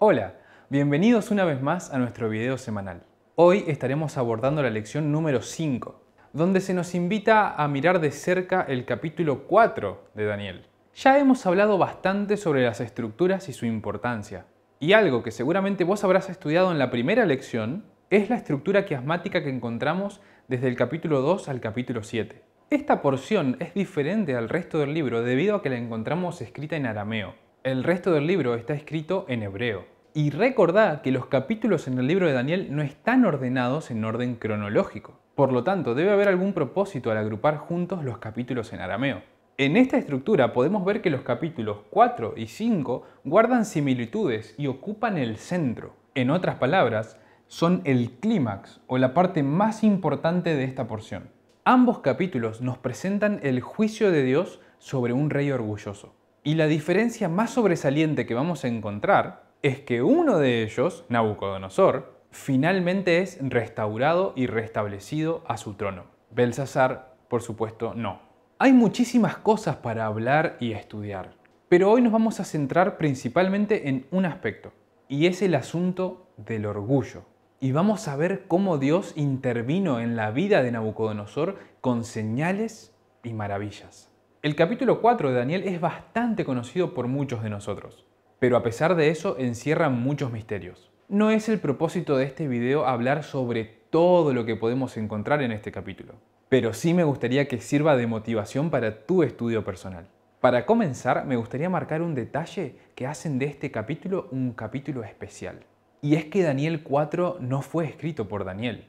Hola, bienvenidos una vez más a nuestro video semanal. Hoy estaremos abordando la lección número 5, donde se nos invita a mirar de cerca el capítulo 4 de Daniel. Ya hemos hablado bastante sobre las estructuras y su importancia, y algo que seguramente vos habrás estudiado en la primera lección es la estructura quiasmática que encontramos desde el capítulo 2 al capítulo 7. Esta porción es diferente al resto del libro debido a que la encontramos escrita en arameo, el resto del libro está escrito en hebreo. Y recordad que los capítulos en el libro de Daniel no están ordenados en orden cronológico. Por lo tanto, debe haber algún propósito al agrupar juntos los capítulos en arameo. En esta estructura podemos ver que los capítulos 4 y 5 guardan similitudes y ocupan el centro. En otras palabras, son el clímax o la parte más importante de esta porción. Ambos capítulos nos presentan el juicio de Dios sobre un rey orgulloso. Y la diferencia más sobresaliente que vamos a encontrar es que uno de ellos, Nabucodonosor, finalmente es restaurado y restablecido a su trono. Belsasar, por supuesto, no. Hay muchísimas cosas para hablar y estudiar, pero hoy nos vamos a centrar principalmente en un aspecto, y es el asunto del orgullo. Y vamos a ver cómo Dios intervino en la vida de Nabucodonosor con señales y maravillas. El capítulo 4 de Daniel es bastante conocido por muchos de nosotros, pero a pesar de eso encierra muchos misterios. No es el propósito de este video hablar sobre todo lo que podemos encontrar en este capítulo, pero sí me gustaría que sirva de motivación para tu estudio personal. Para comenzar, me gustaría marcar un detalle que hacen de este capítulo un capítulo especial. Y es que Daniel 4 no fue escrito por Daniel,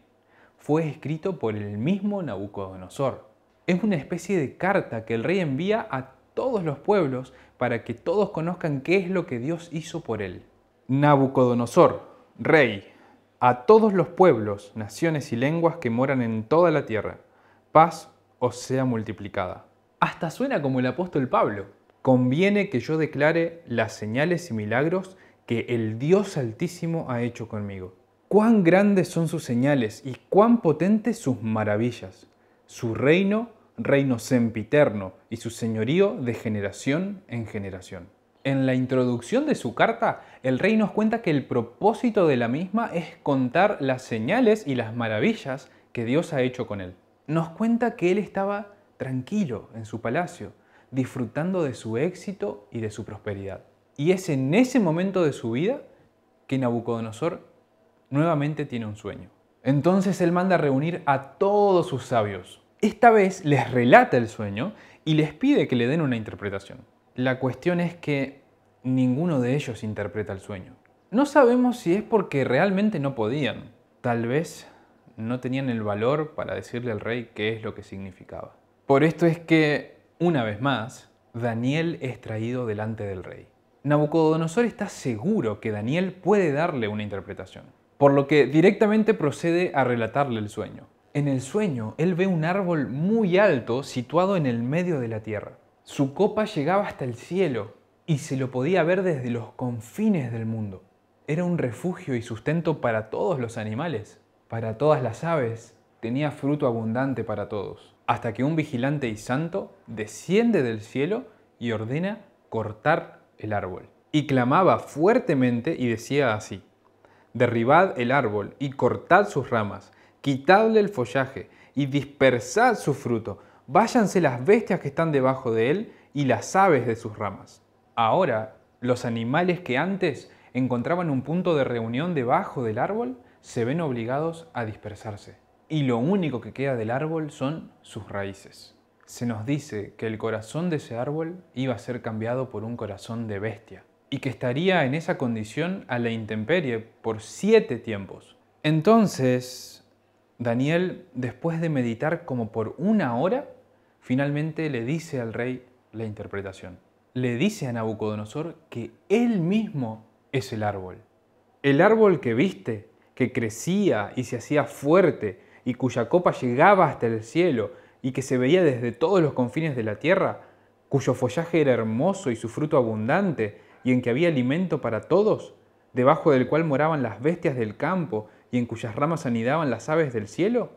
fue escrito por el mismo Nabucodonosor es una especie de carta que el rey envía a todos los pueblos para que todos conozcan qué es lo que Dios hizo por él. Nabucodonosor, rey, a todos los pueblos, naciones y lenguas que moran en toda la tierra, paz os sea multiplicada. Hasta suena como el apóstol Pablo. Conviene que yo declare las señales y milagros que el Dios Altísimo ha hecho conmigo. Cuán grandes son sus señales y cuán potentes sus maravillas. Su reino reino sempiterno y su señorío de generación en generación. En la introducción de su carta, el rey nos cuenta que el propósito de la misma es contar las señales y las maravillas que Dios ha hecho con él. Nos cuenta que él estaba tranquilo en su palacio, disfrutando de su éxito y de su prosperidad. Y es en ese momento de su vida que Nabucodonosor nuevamente tiene un sueño. Entonces él manda reunir a todos sus sabios, esta vez les relata el sueño y les pide que le den una interpretación. La cuestión es que ninguno de ellos interpreta el sueño. No sabemos si es porque realmente no podían. Tal vez no tenían el valor para decirle al rey qué es lo que significaba. Por esto es que, una vez más, Daniel es traído delante del rey. Nabucodonosor está seguro que Daniel puede darle una interpretación, por lo que directamente procede a relatarle el sueño. En el sueño, él ve un árbol muy alto situado en el medio de la tierra. Su copa llegaba hasta el cielo y se lo podía ver desde los confines del mundo. Era un refugio y sustento para todos los animales, para todas las aves. Tenía fruto abundante para todos. Hasta que un vigilante y santo desciende del cielo y ordena cortar el árbol. Y clamaba fuertemente y decía así, derribad el árbol y cortad sus ramas quitadle el follaje y dispersad su fruto. Váyanse las bestias que están debajo de él y las aves de sus ramas. Ahora, los animales que antes encontraban un punto de reunión debajo del árbol se ven obligados a dispersarse. Y lo único que queda del árbol son sus raíces. Se nos dice que el corazón de ese árbol iba a ser cambiado por un corazón de bestia y que estaría en esa condición a la intemperie por siete tiempos. Entonces, Daniel, después de meditar como por una hora, finalmente le dice al rey la interpretación. Le dice a Nabucodonosor que él mismo es el árbol. El árbol que viste, que crecía y se hacía fuerte y cuya copa llegaba hasta el cielo y que se veía desde todos los confines de la tierra, cuyo follaje era hermoso y su fruto abundante, y en que había alimento para todos, debajo del cual moraban las bestias del campo y en cuyas ramas anidaban las aves del cielo?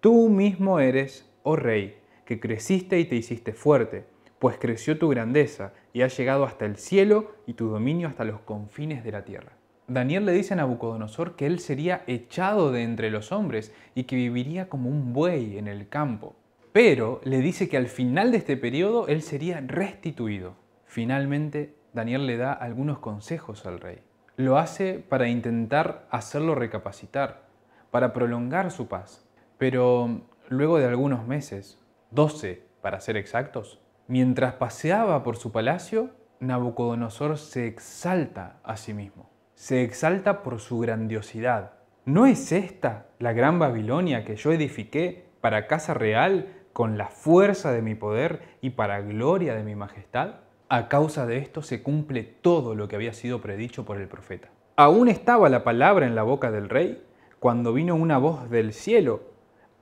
Tú mismo eres, oh rey, que creciste y te hiciste fuerte, pues creció tu grandeza y ha llegado hasta el cielo y tu dominio hasta los confines de la tierra. Daniel le dice a Nabucodonosor que él sería echado de entre los hombres y que viviría como un buey en el campo. Pero le dice que al final de este periodo él sería restituido. Finalmente, Daniel le da algunos consejos al rey lo hace para intentar hacerlo recapacitar, para prolongar su paz. Pero luego de algunos meses, 12 para ser exactos, mientras paseaba por su palacio, Nabucodonosor se exalta a sí mismo, se exalta por su grandiosidad. ¿No es esta la gran Babilonia que yo edifiqué para casa real con la fuerza de mi poder y para gloria de mi majestad? A causa de esto se cumple todo lo que había sido predicho por el profeta. Aún estaba la palabra en la boca del rey cuando vino una voz del cielo.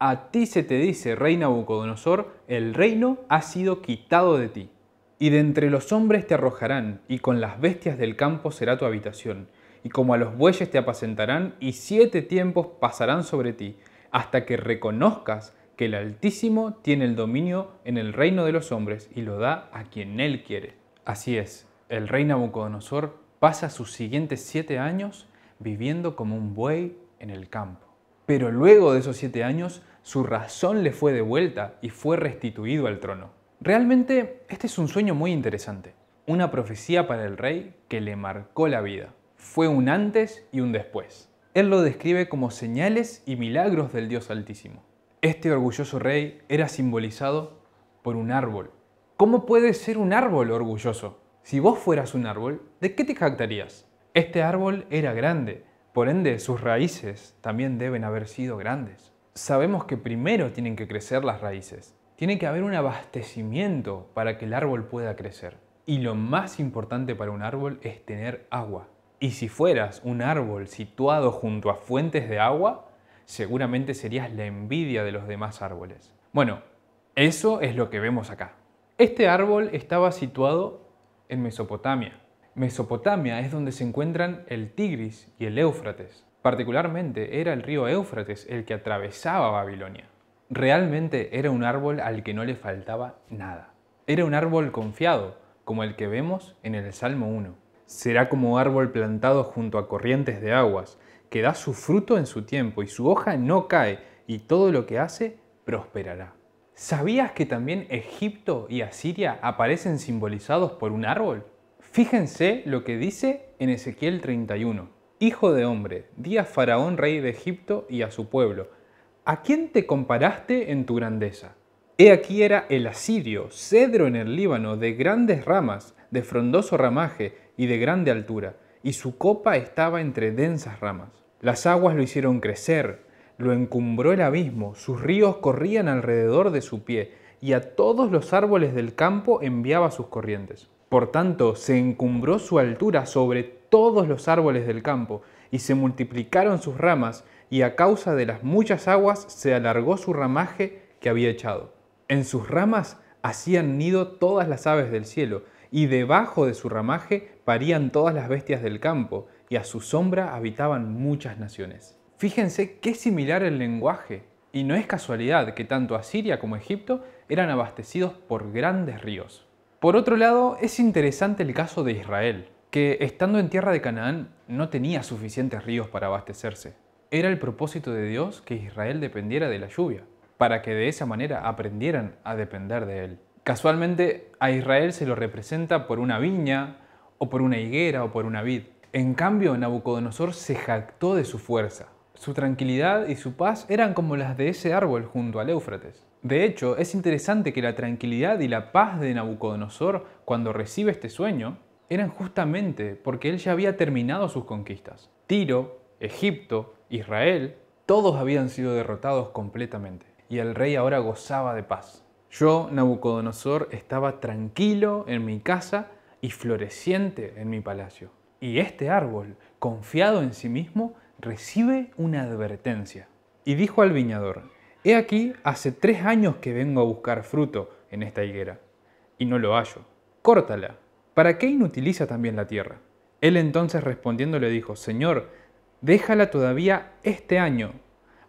A ti se te dice, rey Nabucodonosor, el reino ha sido quitado de ti. Y de entre los hombres te arrojarán, y con las bestias del campo será tu habitación, y como a los bueyes te apacentarán, y siete tiempos pasarán sobre ti, hasta que reconozcas que el Altísimo tiene el dominio en el reino de los hombres y lo da a quien él quiere. Así es, el rey Nabucodonosor pasa sus siguientes siete años viviendo como un buey en el campo. Pero luego de esos siete años, su razón le fue devuelta y fue restituido al trono. Realmente, este es un sueño muy interesante, una profecía para el rey que le marcó la vida. Fue un antes y un después. Él lo describe como señales y milagros del Dios Altísimo. Este orgulloso rey era simbolizado por un árbol, ¿Cómo puede ser un árbol orgulloso? Si vos fueras un árbol, ¿de qué te jactarías? Este árbol era grande, por ende sus raíces también deben haber sido grandes. Sabemos que primero tienen que crecer las raíces. Tiene que haber un abastecimiento para que el árbol pueda crecer. Y lo más importante para un árbol es tener agua. Y si fueras un árbol situado junto a fuentes de agua, seguramente serías la envidia de los demás árboles. Bueno, eso es lo que vemos acá. Este árbol estaba situado en Mesopotamia. Mesopotamia es donde se encuentran el Tigris y el Éufrates. Particularmente era el río Éufrates el que atravesaba Babilonia. Realmente era un árbol al que no le faltaba nada. Era un árbol confiado, como el que vemos en el Salmo 1. Será como árbol plantado junto a corrientes de aguas, que da su fruto en su tiempo y su hoja no cae, y todo lo que hace prosperará. ¿Sabías que también Egipto y Asiria aparecen simbolizados por un árbol? Fíjense lo que dice en Ezequiel 31. Hijo de hombre, di a Faraón rey de Egipto y a su pueblo, ¿a quién te comparaste en tu grandeza? He aquí era el asirio, cedro en el Líbano, de grandes ramas, de frondoso ramaje y de grande altura, y su copa estaba entre densas ramas. Las aguas lo hicieron crecer, lo encumbró el abismo, sus ríos corrían alrededor de su pie, y a todos los árboles del campo enviaba sus corrientes. Por tanto, se encumbró su altura sobre todos los árboles del campo, y se multiplicaron sus ramas, y a causa de las muchas aguas se alargó su ramaje que había echado. En sus ramas hacían nido todas las aves del cielo, y debajo de su ramaje parían todas las bestias del campo, y a su sombra habitaban muchas naciones. Fíjense qué similar el lenguaje, y no es casualidad que tanto Asiria como Egipto eran abastecidos por grandes ríos. Por otro lado, es interesante el caso de Israel, que estando en tierra de Canaán no tenía suficientes ríos para abastecerse. Era el propósito de Dios que Israel dependiera de la lluvia, para que de esa manera aprendieran a depender de él. Casualmente, a Israel se lo representa por una viña, o por una higuera, o por una vid. En cambio, Nabucodonosor se jactó de su fuerza, su tranquilidad y su paz eran como las de ese árbol junto al Éufrates. De hecho, es interesante que la tranquilidad y la paz de Nabucodonosor cuando recibe este sueño eran justamente porque él ya había terminado sus conquistas. Tiro, Egipto, Israel, todos habían sido derrotados completamente y el rey ahora gozaba de paz. Yo, Nabucodonosor, estaba tranquilo en mi casa y floreciente en mi palacio. Y este árbol, confiado en sí mismo, recibe una advertencia. Y dijo al viñador, He aquí, hace tres años que vengo a buscar fruto en esta higuera, y no lo hallo. Córtala. ¿Para qué inutiliza también la tierra? Él entonces respondiendo le dijo, Señor, déjala todavía este año,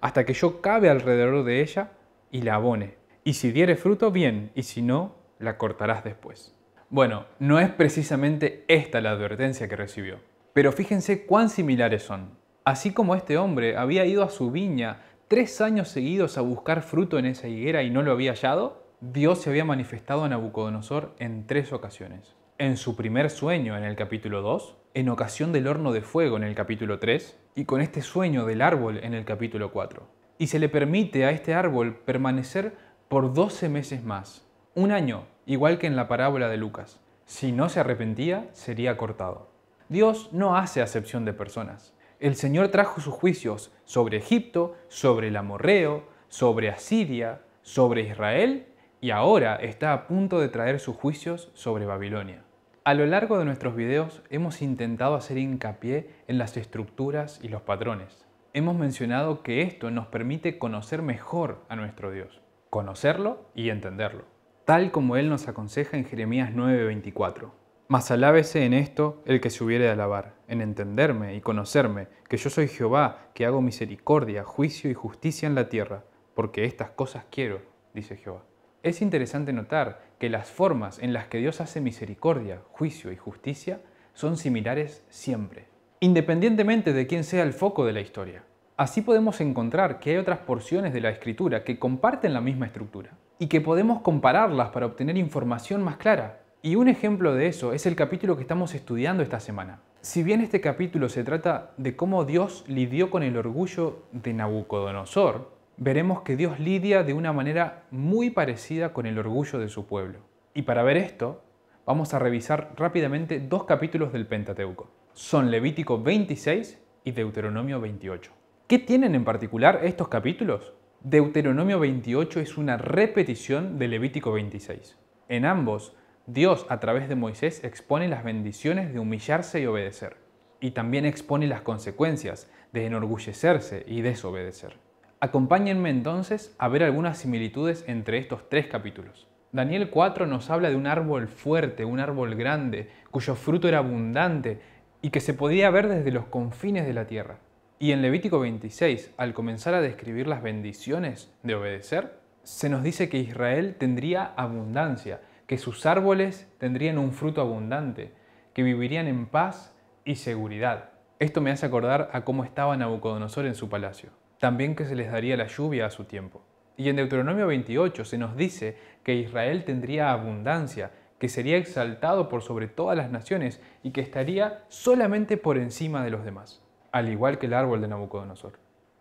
hasta que yo cabe alrededor de ella y la abone. Y si diere fruto, bien, y si no, la cortarás después. Bueno, no es precisamente esta la advertencia que recibió, pero fíjense cuán similares son. Así como este hombre había ido a su viña tres años seguidos a buscar fruto en esa higuera y no lo había hallado, Dios se había manifestado a Nabucodonosor en tres ocasiones. En su primer sueño en el capítulo 2, en ocasión del horno de fuego en el capítulo 3 y con este sueño del árbol en el capítulo 4. Y se le permite a este árbol permanecer por 12 meses más, un año, igual que en la parábola de Lucas. Si no se arrepentía, sería cortado. Dios no hace acepción de personas el Señor trajo sus juicios sobre Egipto, sobre el amorreo, sobre Asiria, sobre Israel y ahora está a punto de traer sus juicios sobre Babilonia. A lo largo de nuestros videos hemos intentado hacer hincapié en las estructuras y los patrones. Hemos mencionado que esto nos permite conocer mejor a nuestro Dios, conocerlo y entenderlo, tal como Él nos aconseja en Jeremías 9:24. Mas alábese en esto el que se hubiere de alabar, en entenderme y conocerme, que yo soy Jehová, que hago misericordia, juicio y justicia en la tierra, porque estas cosas quiero, dice Jehová. Es interesante notar que las formas en las que Dios hace misericordia, juicio y justicia son similares siempre, independientemente de quién sea el foco de la historia. Así podemos encontrar que hay otras porciones de la escritura que comparten la misma estructura y que podemos compararlas para obtener información más clara, y un ejemplo de eso es el capítulo que estamos estudiando esta semana. Si bien este capítulo se trata de cómo Dios lidió con el orgullo de Nabucodonosor, veremos que Dios lidia de una manera muy parecida con el orgullo de su pueblo. Y para ver esto, vamos a revisar rápidamente dos capítulos del Pentateuco. Son Levítico 26 y Deuteronomio 28. ¿Qué tienen en particular estos capítulos? Deuteronomio 28 es una repetición de Levítico 26. En ambos Dios a través de Moisés expone las bendiciones de humillarse y obedecer, y también expone las consecuencias de enorgullecerse y desobedecer. Acompáñenme entonces a ver algunas similitudes entre estos tres capítulos. Daniel 4 nos habla de un árbol fuerte, un árbol grande, cuyo fruto era abundante y que se podía ver desde los confines de la tierra. Y en Levítico 26, al comenzar a describir las bendiciones de obedecer, se nos dice que Israel tendría abundancia, que sus árboles tendrían un fruto abundante, que vivirían en paz y seguridad. Esto me hace acordar a cómo estaba Nabucodonosor en su palacio. También que se les daría la lluvia a su tiempo. Y en Deuteronomio 28 se nos dice que Israel tendría abundancia, que sería exaltado por sobre todas las naciones y que estaría solamente por encima de los demás, al igual que el árbol de Nabucodonosor.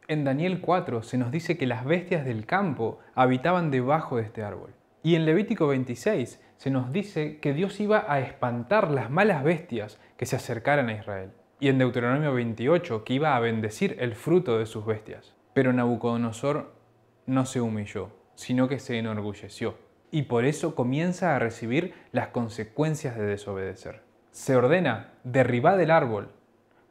En Daniel 4 se nos dice que las bestias del campo habitaban debajo de este árbol y en Levítico 26 se nos dice que Dios iba a espantar las malas bestias que se acercaran a Israel. Y en Deuteronomio 28 que iba a bendecir el fruto de sus bestias. Pero Nabucodonosor no se humilló, sino que se enorgulleció. Y por eso comienza a recibir las consecuencias de desobedecer. Se ordena, derribad el árbol,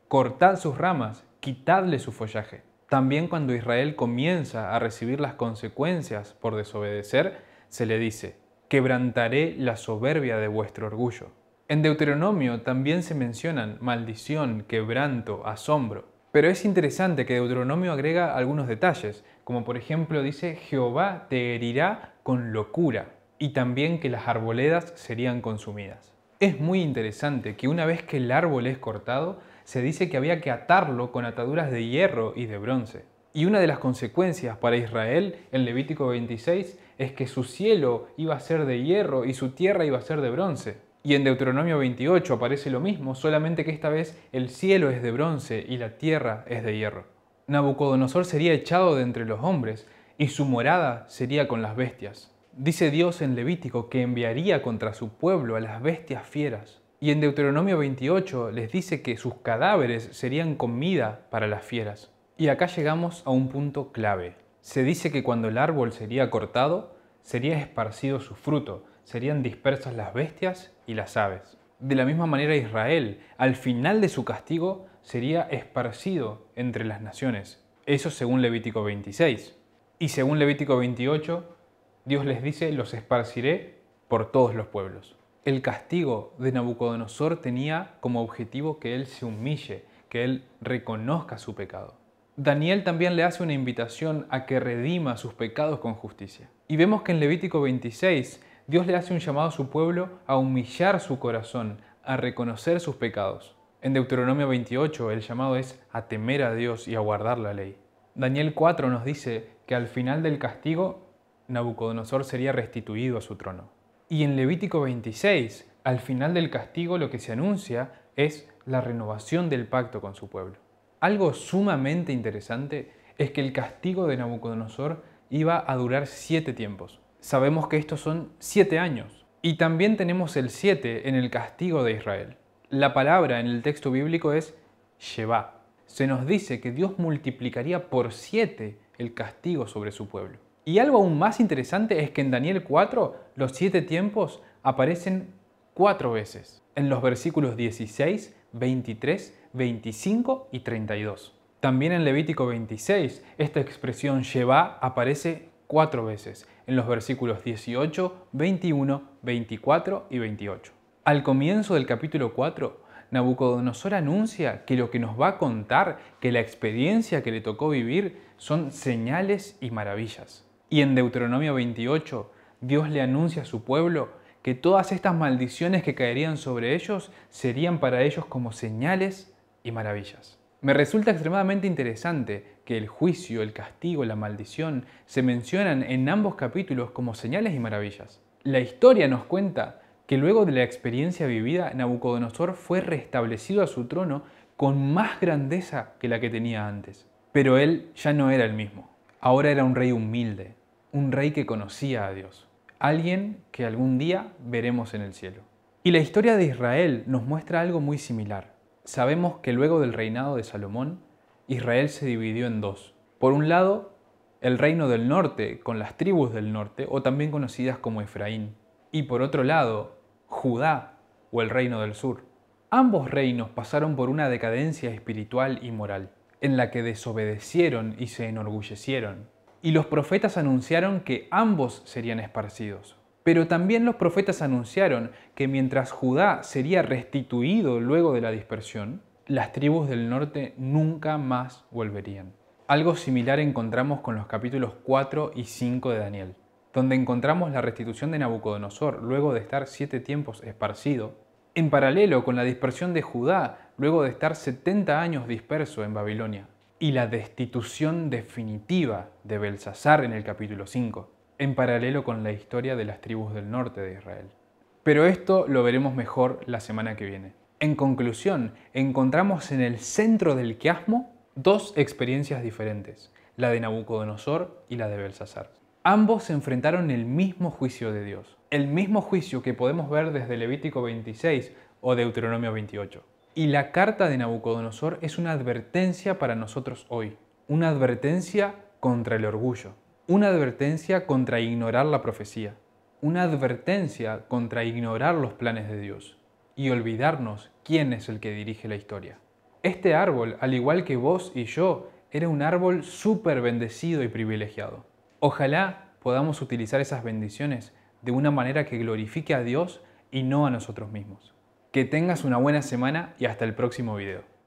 cortad sus ramas, quitadle su follaje. También cuando Israel comienza a recibir las consecuencias por desobedecer, se le dice, quebrantaré la soberbia de vuestro orgullo. En Deuteronomio también se mencionan maldición, quebranto, asombro. Pero es interesante que Deuteronomio agrega algunos detalles, como por ejemplo dice, Jehová te herirá con locura, y también que las arboledas serían consumidas. Es muy interesante que una vez que el árbol es cortado, se dice que había que atarlo con ataduras de hierro y de bronce. Y una de las consecuencias para Israel en Levítico 26 es que su cielo iba a ser de hierro y su tierra iba a ser de bronce. Y en Deuteronomio 28 aparece lo mismo, solamente que esta vez el cielo es de bronce y la tierra es de hierro. Nabucodonosor sería echado de entre los hombres y su morada sería con las bestias. Dice Dios en Levítico que enviaría contra su pueblo a las bestias fieras. Y en Deuteronomio 28 les dice que sus cadáveres serían comida para las fieras. Y acá llegamos a un punto clave. Se dice que cuando el árbol sería cortado, sería esparcido su fruto, serían dispersas las bestias y las aves. De la misma manera Israel, al final de su castigo, sería esparcido entre las naciones. Eso según Levítico 26. Y según Levítico 28, Dios les dice, los esparciré por todos los pueblos. El castigo de Nabucodonosor tenía como objetivo que él se humille, que él reconozca su pecado. Daniel también le hace una invitación a que redima sus pecados con justicia. Y vemos que en Levítico 26 Dios le hace un llamado a su pueblo a humillar su corazón, a reconocer sus pecados. En Deuteronomio 28 el llamado es a temer a Dios y a guardar la ley. Daniel 4 nos dice que al final del castigo Nabucodonosor sería restituido a su trono. Y en Levítico 26, al final del castigo lo que se anuncia es la renovación del pacto con su pueblo. Algo sumamente interesante es que el castigo de Nabucodonosor iba a durar siete tiempos. Sabemos que estos son siete años. Y también tenemos el siete en el castigo de Israel. La palabra en el texto bíblico es Sheba. Se nos dice que Dios multiplicaría por siete el castigo sobre su pueblo. Y algo aún más interesante es que en Daniel 4 los siete tiempos aparecen cuatro veces, en los versículos 16, 23 25 y 32. También en Levítico 26 esta expresión lleva aparece cuatro veces, en los versículos 18, 21, 24 y 28. Al comienzo del capítulo 4, Nabucodonosor anuncia que lo que nos va a contar, que la experiencia que le tocó vivir, son señales y maravillas. Y en Deuteronomio 28, Dios le anuncia a su pueblo que todas estas maldiciones que caerían sobre ellos serían para ellos como señales y maravillas. Me resulta extremadamente interesante que el juicio, el castigo, la maldición se mencionan en ambos capítulos como señales y maravillas. La historia nos cuenta que luego de la experiencia vivida, Nabucodonosor fue restablecido a su trono con más grandeza que la que tenía antes. Pero él ya no era el mismo. Ahora era un rey humilde, un rey que conocía a Dios, alguien que algún día veremos en el cielo. Y la historia de Israel nos muestra algo muy similar sabemos que luego del reinado de Salomón, Israel se dividió en dos. Por un lado, el reino del norte, con las tribus del norte, o también conocidas como Efraín. Y por otro lado, Judá, o el reino del sur. Ambos reinos pasaron por una decadencia espiritual y moral, en la que desobedecieron y se enorgullecieron. Y los profetas anunciaron que ambos serían esparcidos. Pero también los profetas anunciaron que mientras Judá sería restituido luego de la dispersión, las tribus del norte nunca más volverían. Algo similar encontramos con los capítulos 4 y 5 de Daniel, donde encontramos la restitución de Nabucodonosor luego de estar siete tiempos esparcido, en paralelo con la dispersión de Judá luego de estar 70 años disperso en Babilonia, y la destitución definitiva de Belsasar en el capítulo 5 en paralelo con la historia de las tribus del norte de Israel. Pero esto lo veremos mejor la semana que viene. En conclusión, encontramos en el centro del quiasmo dos experiencias diferentes, la de Nabucodonosor y la de Belsasar. Ambos se enfrentaron el mismo juicio de Dios, el mismo juicio que podemos ver desde Levítico 26 o Deuteronomio 28. Y la carta de Nabucodonosor es una advertencia para nosotros hoy, una advertencia contra el orgullo una advertencia contra ignorar la profecía, una advertencia contra ignorar los planes de Dios y olvidarnos quién es el que dirige la historia. Este árbol, al igual que vos y yo, era un árbol súper bendecido y privilegiado. Ojalá podamos utilizar esas bendiciones de una manera que glorifique a Dios y no a nosotros mismos. Que tengas una buena semana y hasta el próximo video.